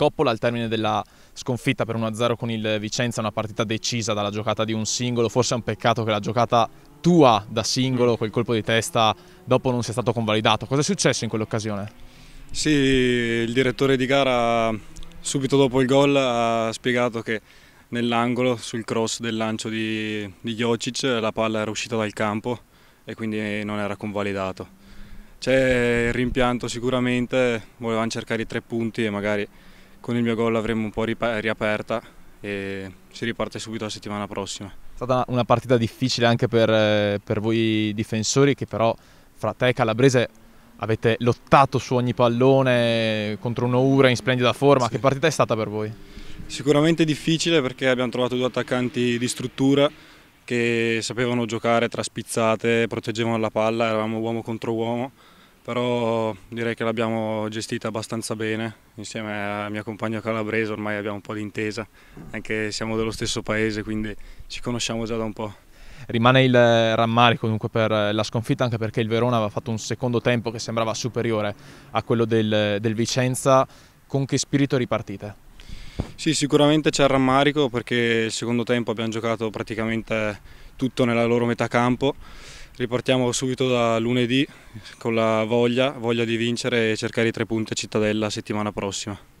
Coppola al termine della sconfitta per 1-0 con il Vicenza, una partita decisa dalla giocata di un singolo, forse è un peccato che la giocata tua da singolo, mm. quel colpo di testa, dopo non sia stato convalidato. Cosa è successo in quell'occasione? Sì, il direttore di gara subito dopo il gol ha spiegato che nell'angolo, sul cross del lancio di, di Jocic, la palla era uscita dal campo e quindi non era convalidato. C'è il rimpianto sicuramente, volevamo cercare i tre punti e magari con il mio gol l'avremo un po' riaperta e si riparte subito la settimana prossima. È stata una partita difficile anche per, eh, per voi difensori che però fra te e Calabrese avete lottato su ogni pallone eh, contro un Oura in splendida forma. Sì. Che partita è stata per voi? Sicuramente difficile perché abbiamo trovato due attaccanti di struttura che sapevano giocare tra spizzate, proteggevano la palla, eravamo uomo contro uomo però direi che l'abbiamo gestita abbastanza bene insieme alla mio compagno calabrese ormai abbiamo un po' d'intesa anche siamo dello stesso paese quindi ci conosciamo già da un po' Rimane il rammarico dunque per la sconfitta anche perché il Verona aveva fatto un secondo tempo che sembrava superiore a quello del, del Vicenza con che spirito ripartite? Sì, sicuramente c'è il rammarico perché il secondo tempo abbiamo giocato praticamente tutto nella loro metà campo Ripartiamo subito da lunedì con la voglia, voglia di vincere e cercare i tre punti a Cittadella settimana prossima.